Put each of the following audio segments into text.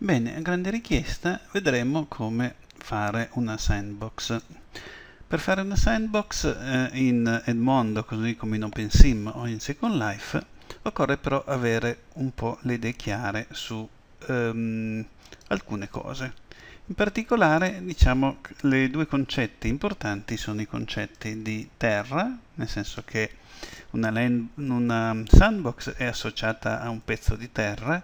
Bene, a grande richiesta vedremo come fare una sandbox. Per fare una sandbox eh, in Edmondo, così come in OpenSim o in Second Life, occorre però avere un po' le idee chiare su ehm, alcune cose. In particolare, diciamo, le due concetti importanti sono i concetti di terra, nel senso che una, land, una sandbox è associata a un pezzo di terra,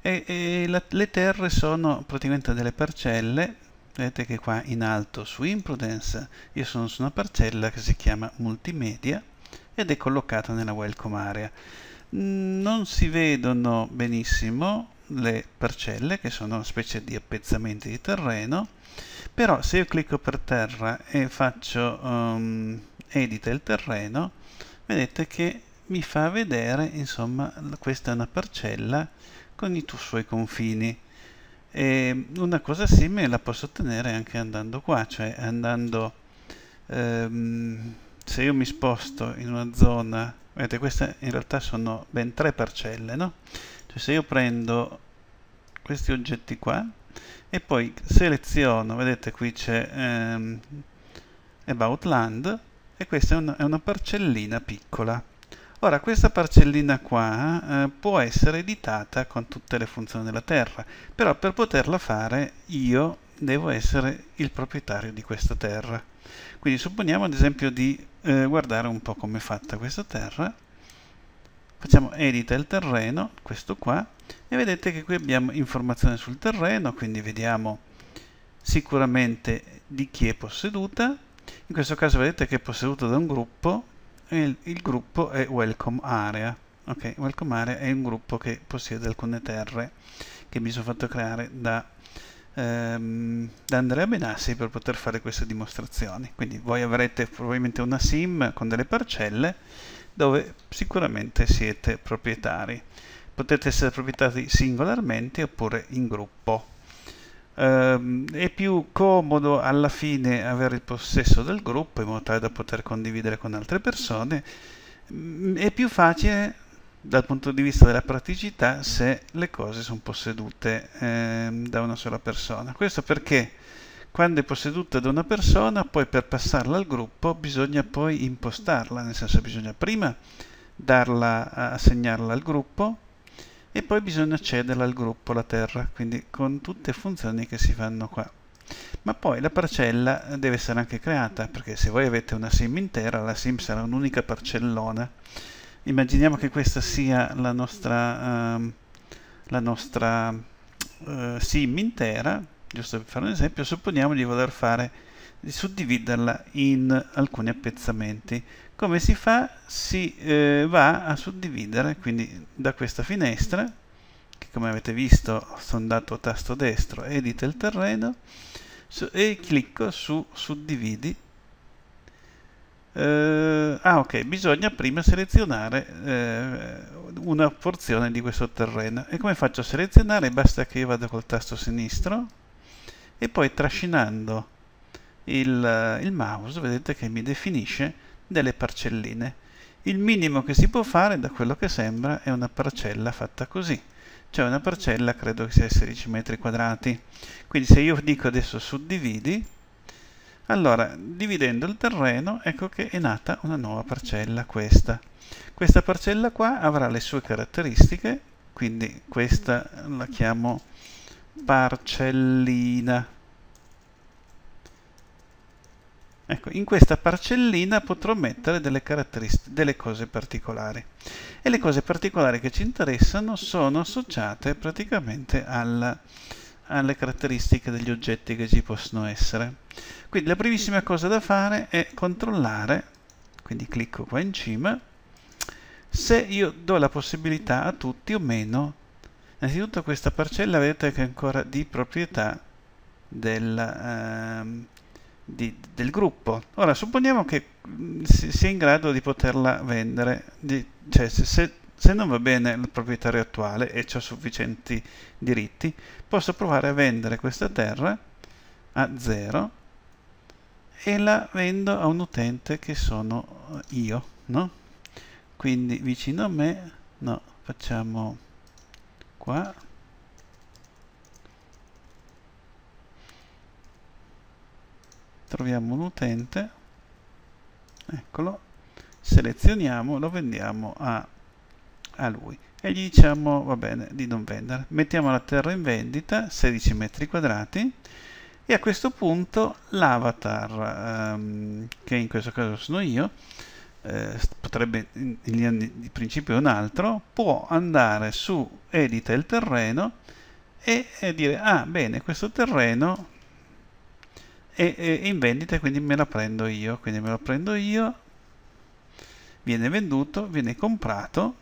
e, e la, le terre sono praticamente delle parcelle vedete che qua in alto su Imprudence io sono su una parcella che si chiama Multimedia ed è collocata nella Welcome Area mm, non si vedono benissimo le parcelle che sono una specie di appezzamenti di terreno però se io clicco per terra e faccio um, edita il terreno vedete che mi fa vedere insomma questa è una parcella con i suoi confini. E una cosa simile la posso ottenere anche andando qua, cioè andando... Ehm, se io mi sposto in una zona... Vedete, queste in realtà sono ben tre parcelle, no? Cioè se io prendo questi oggetti qua e poi seleziono, vedete qui c'è ehm, About Land e questa è una, è una parcellina piccola Ora, questa parcellina qua eh, può essere editata con tutte le funzioni della terra, però per poterla fare io devo essere il proprietario di questa terra. Quindi supponiamo ad esempio di eh, guardare un po' come è fatta questa terra. Facciamo edita il terreno, questo qua, e vedete che qui abbiamo informazioni sul terreno, quindi vediamo sicuramente di chi è posseduta. In questo caso vedete che è posseduta da un gruppo il, il gruppo è Welcome Area. Ok, Welcome Area è un gruppo che possiede alcune terre che mi sono fatto creare da, ehm, da Andrea Benassi per poter fare queste dimostrazioni. Quindi voi avrete probabilmente una sim con delle parcelle dove sicuramente siete proprietari. Potete essere proprietari singolarmente oppure in gruppo ehm, è più comodo alla fine avere il possesso del gruppo in modo tale da poter condividere con altre persone, mm, è più facile dal punto di vista della praticità se le cose sono possedute ehm, da una sola persona. Questo perché quando è posseduta da una persona, poi per passarla al gruppo bisogna poi impostarla, nel senso bisogna prima darla, assegnarla al gruppo, e poi bisogna cederla al gruppo la terra, quindi con tutte le funzioni che si fanno qua. Ma poi la parcella deve essere anche creata, perché se voi avete una sim intera, la sim sarà un'unica parcellona. Immaginiamo che questa sia la nostra, uh, la nostra uh, sim intera, giusto per fare un esempio, supponiamo di voler fare di suddividerla in alcuni appezzamenti. Come si fa? Si eh, va a suddividere, quindi da questa finestra, che come avete visto ho sondato tasto destro, edita il terreno, su, e clicco su suddividi. Eh, ah ok, bisogna prima selezionare eh, una porzione di questo terreno. E come faccio a selezionare? Basta che io vada col tasto sinistro e poi trascinando il, il mouse vedete che mi definisce delle parcelline il minimo che si può fare da quello che sembra è una parcella fatta così cioè una parcella credo che sia 16 metri quadrati quindi se io dico adesso suddividi allora dividendo il terreno ecco che è nata una nuova parcella questa questa parcella qua avrà le sue caratteristiche quindi questa la chiamo parcellina Ecco, in questa parcellina potrò mettere delle, delle cose particolari. E le cose particolari che ci interessano sono associate praticamente al, alle caratteristiche degli oggetti che ci possono essere. Quindi la primissima cosa da fare è controllare, quindi clicco qua in cima, se io do la possibilità a tutti o meno. Innanzitutto questa parcella vedete che è ancora di proprietà del... Ehm, di, del gruppo. Ora supponiamo che mm, sia in grado di poterla vendere, di, cioè se, se non va bene il proprietario attuale e ho sufficienti diritti, posso provare a vendere questa terra a zero e la vendo a un utente che sono eh, io, no? Quindi vicino a me, no, facciamo qua troviamo un utente eccolo selezioniamo lo vendiamo a, a lui e gli diciamo va bene di non vendere mettiamo la terra in vendita 16 metri quadrati e a questo punto l'avatar ehm, che in questo caso sono io eh, potrebbe in, in, in principio un altro può andare su edita il terreno e, e dire ah bene questo terreno e, è in vendita quindi me la prendo io quindi me la prendo io viene venduto viene comprato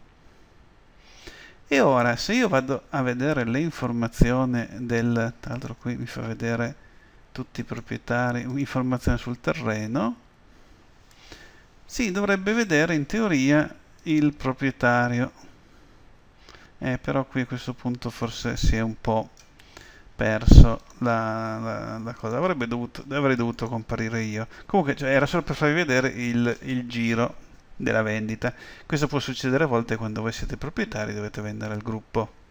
e ora se io vado a vedere le informazioni del tra l'altro qui mi fa vedere tutti i proprietari informazioni sul terreno si dovrebbe vedere in teoria il proprietario eh, però qui a questo punto forse si è un po' perso la, la, la cosa avrebbe dovuto, avrei dovuto comparire io comunque cioè, era solo per farvi vedere il, il giro della vendita questo può succedere a volte quando voi siete proprietari dovete vendere al gruppo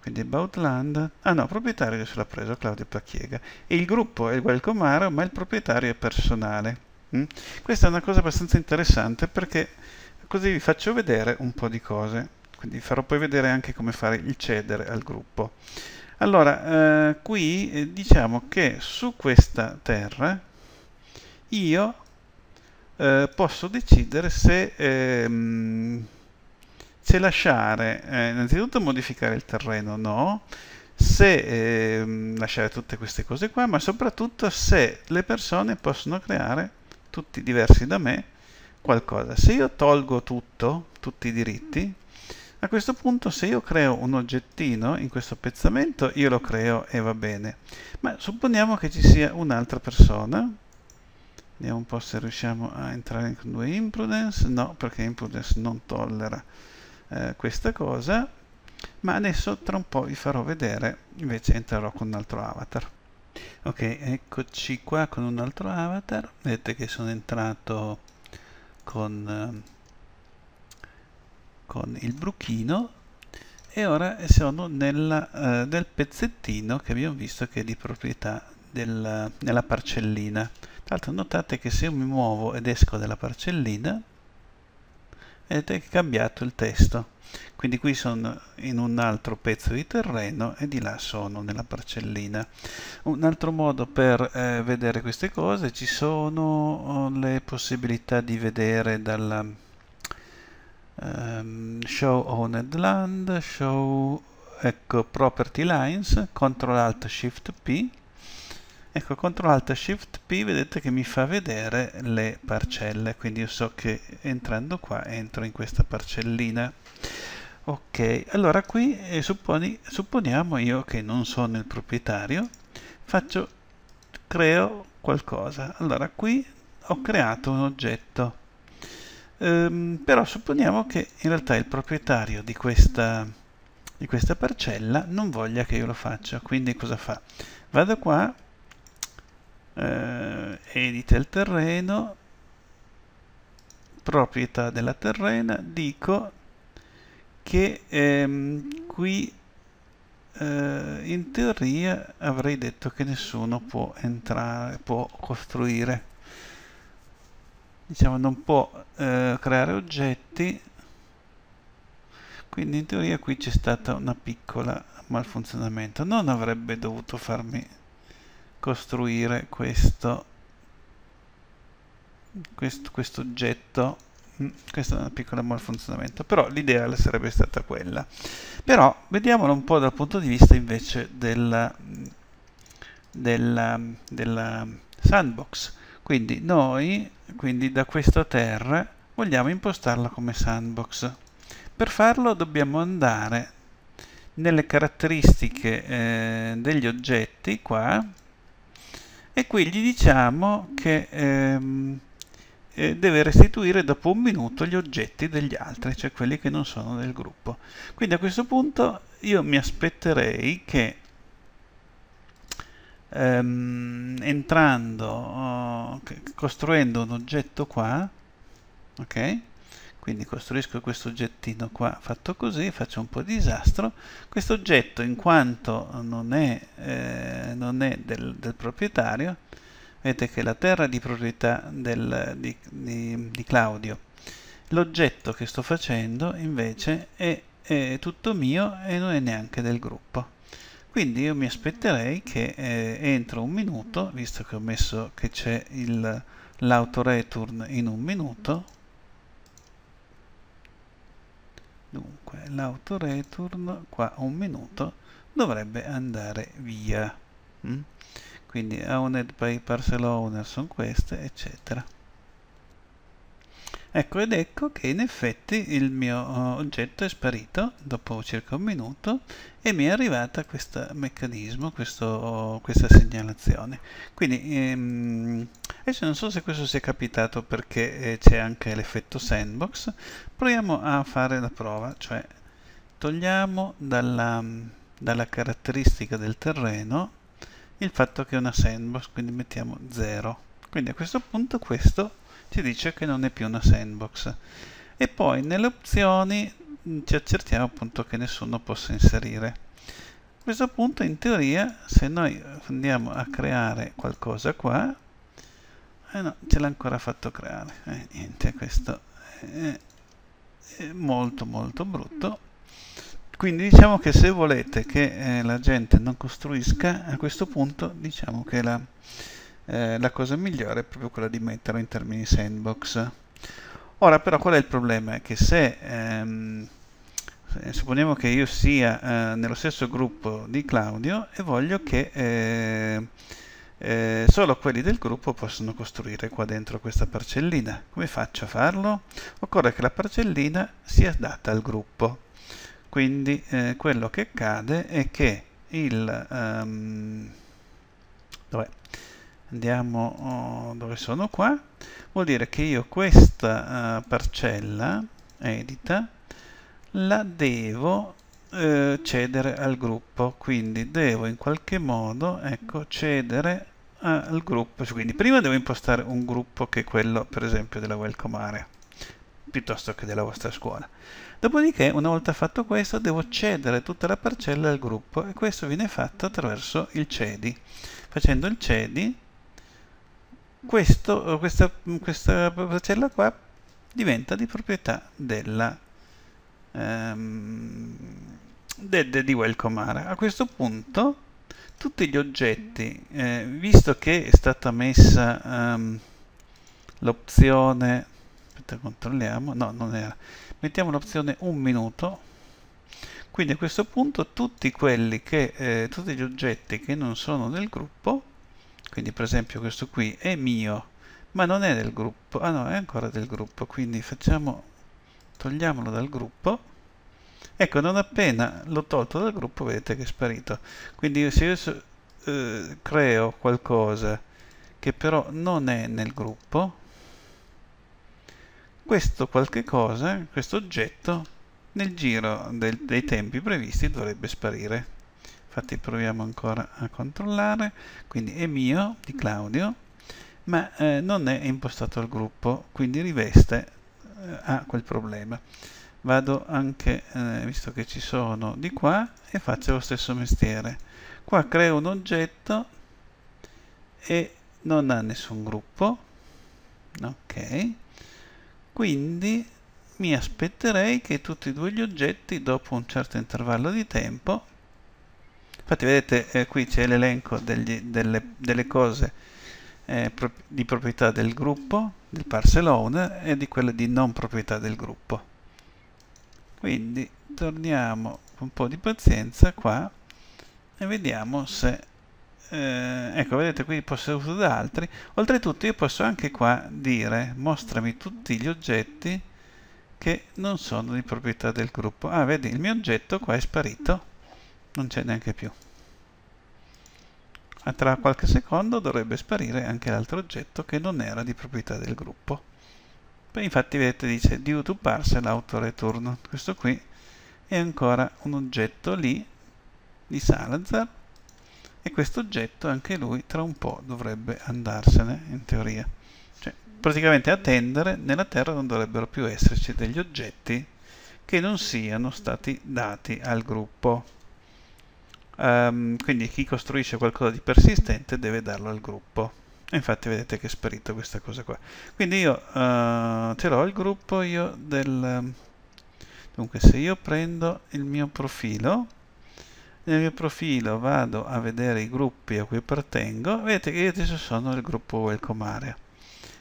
quindi about land ah no proprietario adesso l'ha preso Claudio Pacchiega il gruppo è il Comaro ma il proprietario è personale mm? questa è una cosa abbastanza interessante perché così vi faccio vedere un po' di cose quindi farò poi vedere anche come fare il cedere al gruppo allora, eh, qui eh, diciamo che su questa terra io eh, posso decidere se, mh, ehm, se lasciare, eh, innanzitutto modificare il terreno, o no, se mh, ehm, lasciare tutte queste cose qua, ma soprattutto se le persone possono creare, tutti diversi da me, qualcosa. Se io tolgo tutto, tutti i diritti, a questo punto se io creo un oggettino in questo appezzamento, io lo creo e va bene. Ma supponiamo che ci sia un'altra persona. Vediamo un po' se riusciamo a entrare con due imprudence. No, perché imprudence non tollera eh, questa cosa. Ma adesso tra un po' vi farò vedere, invece entrerò con un altro avatar. Ok, eccoci qua con un altro avatar. Vedete che sono entrato con... Eh, con il bruchino e ora sono nella, eh, nel pezzettino che abbiamo visto che è di proprietà del, della parcellina. Tra l'altro notate che se io mi muovo ed esco dalla parcellina, vedete che è cambiato il testo. Quindi qui sono in un altro pezzo di terreno e di là sono nella parcellina. Un altro modo per eh, vedere queste cose, ci sono eh, le possibilità di vedere dalla um, show owned land, show ecco, property lines, CTRL ALT SHIFT P. Ecco, CTRL ALT SHIFT P vedete che mi fa vedere le parcelle, quindi io so che entrando qua entro in questa parcellina. Ok, allora qui eh, supponi, supponiamo io che non sono il proprietario, faccio, creo qualcosa. Allora qui ho creato un oggetto ehm, però supponiamo che in realtà il proprietario di questa, di questa parcella non voglia che io lo faccia, quindi cosa fa? Vado qua, eh, edita il terreno, proprietà della terrena, dico che ehm, qui eh, in teoria avrei detto che nessuno può entrare, può costruire diciamo non può eh, creare oggetti quindi in teoria qui c'è stata una piccola malfunzionamento non avrebbe dovuto farmi costruire questo questo, questo oggetto mm, questo è un piccolo malfunzionamento però l'ideale sarebbe stata quella però vediamolo un po' dal punto di vista invece della, della, della sandbox quindi noi quindi da questa terra vogliamo impostarla come sandbox per farlo dobbiamo andare nelle caratteristiche eh, degli oggetti qua e qui gli diciamo che ehm, eh, deve restituire dopo un minuto gli oggetti degli altri cioè quelli che non sono del gruppo quindi a questo punto io mi aspetterei che ehm, entrando, oh, costruendo un oggetto qua, ok? Quindi costruisco questo oggettino qua fatto così, faccio un po' di disastro. Questo oggetto, in quanto non è, eh, non è del, del, proprietario, vedete che la terra è di proprietà del, di, di, di Claudio. L'oggetto che sto facendo invece è, è tutto mio e non è neanche del gruppo quindi io mi aspetterei che eh, entro un minuto visto che ho messo che c'è l'autoreturn in un minuto dunque l'autoreturn qua un minuto dovrebbe andare via mm? quindi owned by parcel owner sono queste eccetera Ecco ed ecco che in effetti il mio eh, oggetto è sparito dopo circa un minuto e mi è arrivata questo meccanismo, questo, questa segnalazione. Quindi ehm, adesso non so se questo sia capitato perché eh, c'è anche l'effetto sandbox. Proviamo a fare la prova, cioè togliamo dalla, dalla caratteristica del terreno il fatto che è una sandbox, quindi mettiamo 0. Quindi a questo punto questo ci dice che non è più una sandbox e poi nelle opzioni mm, ci accertiamo appunto che nessuno possa inserire. A questo punto in teoria se noi andiamo a creare qualcosa qua, eh no, ce l'ha ancora fatto creare, eh, niente, questo è, è molto molto brutto. Quindi diciamo che se volete che eh, la gente non costruisca, a questo punto diciamo che la eh, la cosa migliore è proprio quella di metterlo in termini sandbox. Ora però qual è il problema? Che se ehm, supponiamo che io sia eh, nello stesso gruppo di Claudio e voglio che eh, eh, solo quelli del gruppo possano costruire qua dentro questa parcellina. Come faccio a farlo? Occorre che la parcellina sia data al gruppo. Quindi eh, quello che accade è che il... Um, andiamo oh, dove sono qua vuol dire che io questa uh, parcella edita la devo uh, cedere al gruppo quindi devo in qualche modo ecco cedere al gruppo cioè, quindi prima devo impostare un gruppo che è quello per esempio della welcome area piuttosto che della vostra scuola dopodiché una volta fatto questo devo cedere tutta la parcella al gruppo e questo viene fatto attraverso il cedi facendo il cedi questo, questa, questa parcella qua diventa di proprietà della, um, de, de, di Welcomara. A questo punto tutti gli oggetti, eh, visto che è stata messa um, l'opzione, aspetta controlliamo, no non era, mettiamo l'opzione un minuto, quindi a questo punto tutti, che, eh, tutti gli oggetti che non sono nel gruppo quindi per esempio questo qui è mio ma non è del gruppo ah no è ancora del gruppo quindi facciamo togliamolo dal gruppo ecco non appena l'ho tolto dal gruppo vedete che è sparito quindi se io eh, creo qualcosa che però non è nel gruppo questo qualche cosa questo oggetto nel giro del, dei tempi previsti dovrebbe sparire infatti proviamo ancora a controllare quindi è mio di mm. Claudio ma eh, non è impostato al gruppo quindi riveste eh, ha quel problema vado anche eh, visto che ci sono di qua e faccio lo stesso mestiere qua creo un oggetto e non ha nessun gruppo ok quindi mi aspetterei che tutti e due gli oggetti dopo un certo intervallo di tempo infatti vedete eh, qui c'è l'elenco delle, delle, cose eh, pro di proprietà del gruppo del parcel owner e di quelle di non proprietà del gruppo quindi torniamo con un po' di pazienza qua e vediamo se eh, ecco vedete qui posso posseduto da altri oltretutto io posso anche qua dire mostrami tutti gli oggetti che non sono di proprietà del gruppo ah vedi il mio oggetto qua è sparito non c'è neanche più. E tra qualche secondo dovrebbe sparire anche l'altro oggetto che non era di proprietà del gruppo. Poi infatti vedete dice due to parcel auto return. Questo qui è ancora un oggetto lì di Salazar e questo oggetto anche lui tra un po' dovrebbe andarsene in teoria. Cioè, praticamente a tendere nella Terra non dovrebbero più esserci degli oggetti che non siano stati dati al gruppo. Um, quindi chi costruisce qualcosa di persistente deve darlo al gruppo. infatti vedete che è sparita questa cosa qua. Quindi io uh, ce l'ho il gruppo io del... Dunque se io prendo il mio profilo, nel mio profilo vado a vedere i gruppi a cui appartengo, vedete che io adesso sono nel gruppo Welcome Area.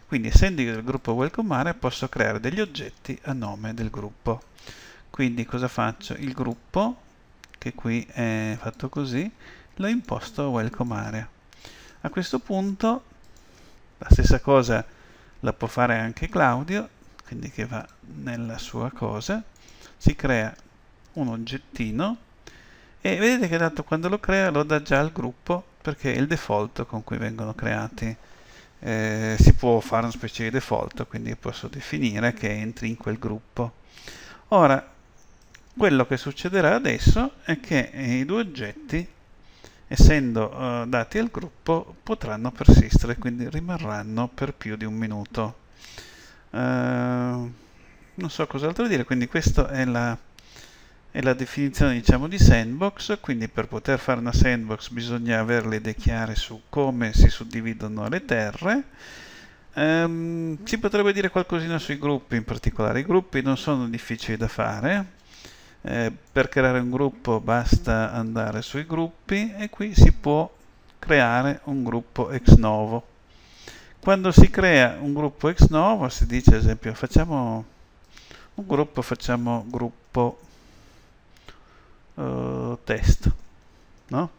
Quindi essendo io del gruppo Welcome Area posso creare degli oggetti a nome del gruppo. Quindi cosa faccio? Il gruppo che qui è fatto così, lo imposto a welcome area. A questo punto la stessa cosa la può fare anche Claudio, quindi che va nella sua cosa, si crea un oggettino e vedete che tanto quando lo crea lo dà già al gruppo perché è il default con cui vengono creati. Eh, si può fare una specie di default, quindi posso definire che entri in quel gruppo. Ora, quello che succederà adesso è che eh, i due oggetti essendo eh, dati al gruppo potranno persistere quindi rimarranno per più di un minuto eh, non so cos'altro dire quindi questa è la, è la definizione diciamo, di sandbox quindi per poter fare una sandbox bisogna avere le idee chiare su come si suddividono le terre Um, si potrebbe dire qualcosina sui gruppi in particolare. I gruppi non sono difficili da fare, eh, per creare un gruppo basta andare sui gruppi e qui si può creare un gruppo ex novo. Quando si crea un gruppo ex novo si dice ad esempio facciamo un gruppo, facciamo gruppo uh, test, no?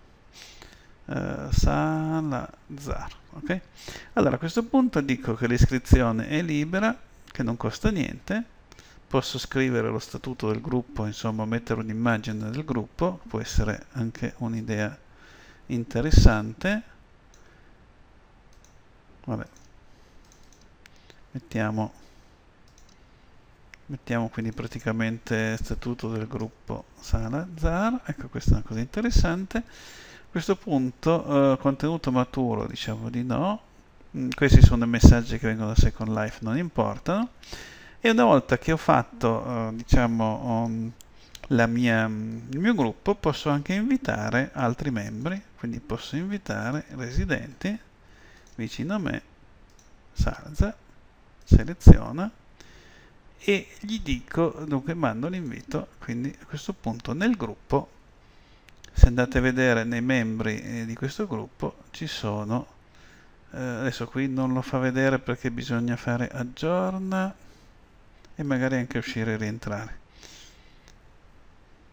Uh, eh, Salazar. Okay? Allora a questo punto dico che l'iscrizione è libera, che non costa niente, posso scrivere lo statuto del gruppo, insomma mettere un'immagine del gruppo, può essere anche un'idea interessante. Vabbè. Mettiamo, mettiamo quindi praticamente statuto del gruppo Salazar, ecco questa è una cosa interessante. A questo punto eh, contenuto maturo diciamo di no, mm, questi sono i messaggi che vengono da Second Life, non importano e una volta che ho fatto eh, diciamo um, mia, mm, il mio gruppo posso anche invitare altri membri quindi posso invitare residenti vicino a me salza seleziona e gli dico dunque mando l'invito quindi a questo punto nel gruppo se andate a vedere nei membri eh, di questo gruppo ci sono eh, adesso qui non lo fa vedere perché bisogna fare aggiorna e magari anche uscire e rientrare.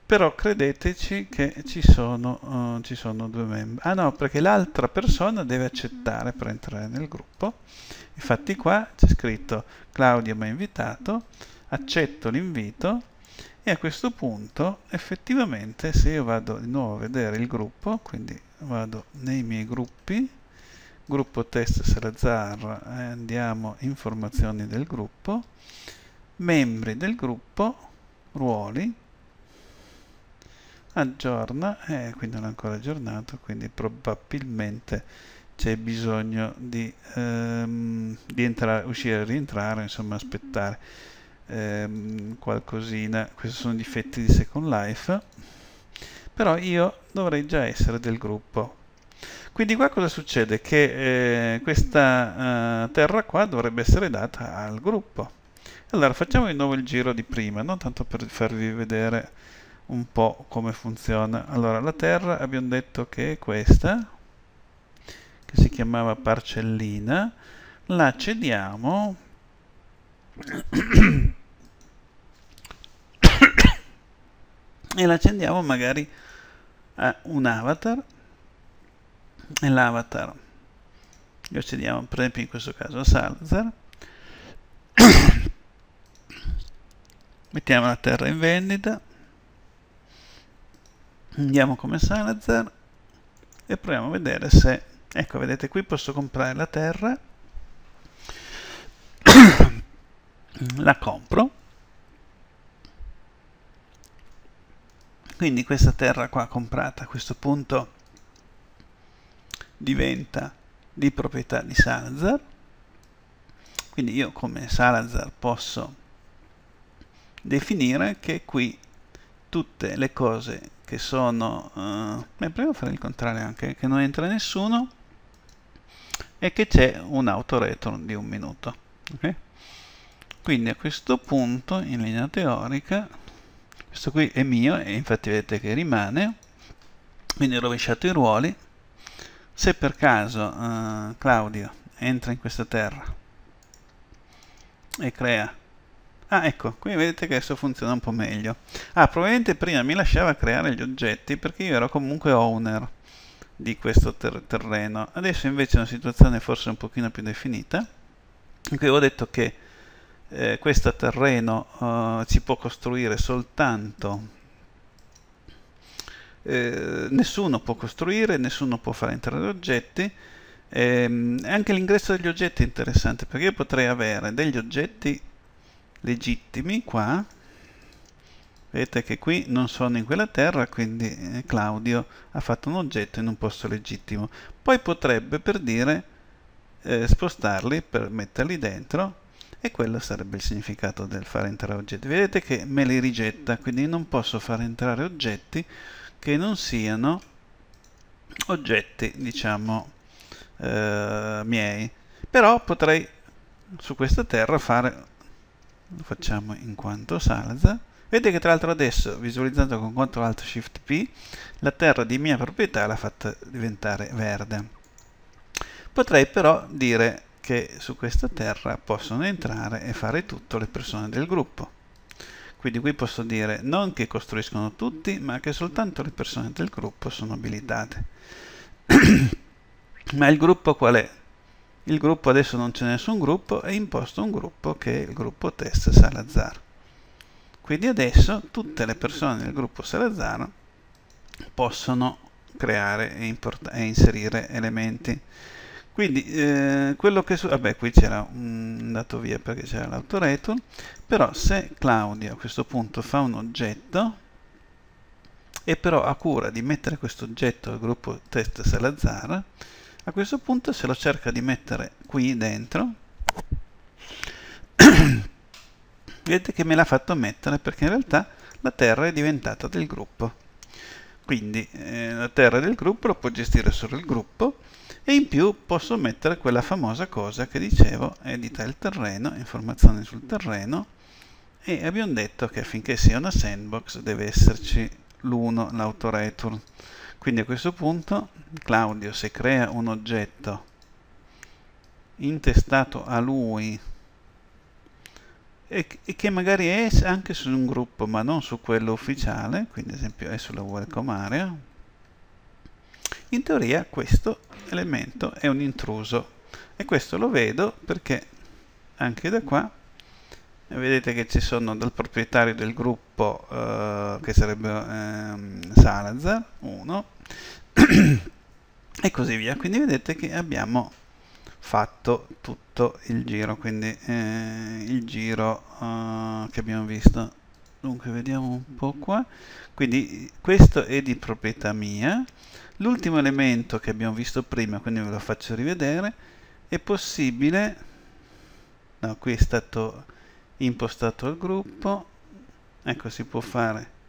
Però credeteci che ci sono, uh, ci sono due membri. Ah no, perché l'altra persona deve accettare per entrare nel gruppo. Infatti qua c'è scritto Claudio mi ha invitato, accetto l'invito e a questo punto effettivamente se io vado di nuovo a vedere il gruppo, quindi vado nei miei gruppi, gruppo test Salazar, eh, andiamo informazioni del gruppo, membri del gruppo, ruoli, aggiorna, eh, qui non è ancora aggiornato, quindi probabilmente c'è bisogno di, ehm, di entrare, uscire, rientrare, insomma aspettare ehm, qualcosina. Questi sono difetti di Second Life, però io dovrei già essere del gruppo. Quindi qua cosa succede? Che eh, questa eh, terra qua dovrebbe essere data al gruppo allora, facciamo di nuovo il giro di prima, non tanto per farvi vedere un po' come funziona. Allora, la terra abbiamo detto che è questa, che si chiamava parcellina, la cediamo... e la accendiamo magari a un avatar e l'avatar lo cediamo per esempio in questo caso a Salzar mettiamo la terra in vendita andiamo come Salazar e proviamo a vedere se ecco vedete qui posso comprare la terra la compro quindi questa terra qua comprata a questo punto diventa di proprietà di Salazar quindi io come Salazar posso definire che qui tutte le cose che sono eh, beh, fare il contrario anche che non entra nessuno e che c'è un auto return di un minuto okay? quindi a questo punto in linea teorica questo qui è mio e infatti vedete che rimane quindi ho rovesciato i ruoli se per caso eh, Claudio entra in questa terra e crea Ah, ecco, qui vedete che adesso funziona un po' meglio. Ah, probabilmente prima mi lasciava creare gli oggetti perché io ero comunque owner di questo ter terreno. Adesso invece è una situazione forse un pochino più definita. Qui ho detto che eh, questo terreno eh, si può costruire soltanto... Eh, nessuno può costruire, nessuno può fare entrare oggetti. Ehm, anche l'ingresso degli oggetti è interessante perché io potrei avere degli oggetti legittimi qua vedete che qui non sono in quella terra quindi eh, Claudio ha fatto un oggetto in un posto legittimo poi potrebbe per dire eh, spostarli per metterli dentro e quello sarebbe il significato del fare entrare oggetti vedete che me li rigetta quindi non posso far entrare oggetti che non siano oggetti diciamo eh, miei però potrei su questa terra fare lo facciamo in quanto salza vedete che tra l'altro adesso visualizzando con CTRL ALT SHIFT P la terra di mia proprietà l'ha fatta diventare verde potrei però dire che su questa terra possono entrare e fare tutto le persone del gruppo quindi qui posso dire non che costruiscono tutti ma che soltanto le persone del gruppo sono abilitate ma il gruppo qual è? il gruppo adesso non c'è nessun gruppo e imposto un gruppo che è il gruppo test Salazar quindi adesso tutte le persone del gruppo Salazar possono creare e, e inserire elementi quindi eh, quello che vabbè qui c'era andato via perché c'era l'autoretool però se Claudio a questo punto fa un oggetto e però ha cura di mettere questo oggetto al gruppo test Salazar a questo punto se lo cerca di mettere qui dentro vedete che me l'ha fatto mettere perché in realtà la terra è diventata del gruppo quindi eh, la terra del gruppo lo può gestire solo il gruppo e in più posso mettere quella famosa cosa che dicevo edita il terreno, informazioni sul terreno e abbiamo detto che affinché sia una sandbox deve esserci l'1 l'autoreturn quindi a questo punto Claudio se crea un oggetto intestato a lui e, e che magari è anche su un gruppo ma non su quello ufficiale quindi ad esempio è sulla welcome area in teoria questo elemento è un intruso e questo lo vedo perché anche da qua vedete che ci sono dal proprietario del gruppo eh, che sarebbe ehm, Salazar 1 e così via quindi vedete che abbiamo fatto tutto il giro quindi eh, il giro eh, che abbiamo visto dunque vediamo un po' qua quindi questo è di proprietà mia l'ultimo elemento che abbiamo visto prima quindi ve lo faccio rivedere è possibile no qui è stato impostato il gruppo ecco si può fare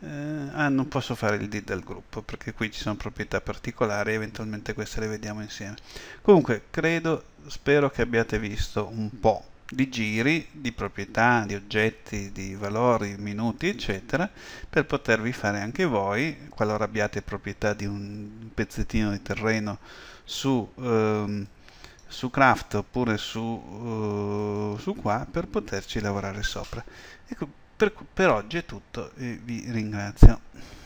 eh, ah non posso fare il did del gruppo perché qui ci sono proprietà particolari eventualmente queste le vediamo insieme comunque credo spero che abbiate visto un po' di giri di proprietà, di oggetti, di valori, minuti, eccetera, per potervi fare anche voi, qualora abbiate proprietà di un pezzettino di terreno su ehm, su craft oppure su, uh, su qua per poterci lavorare sopra ecco per, per oggi è tutto e vi ringrazio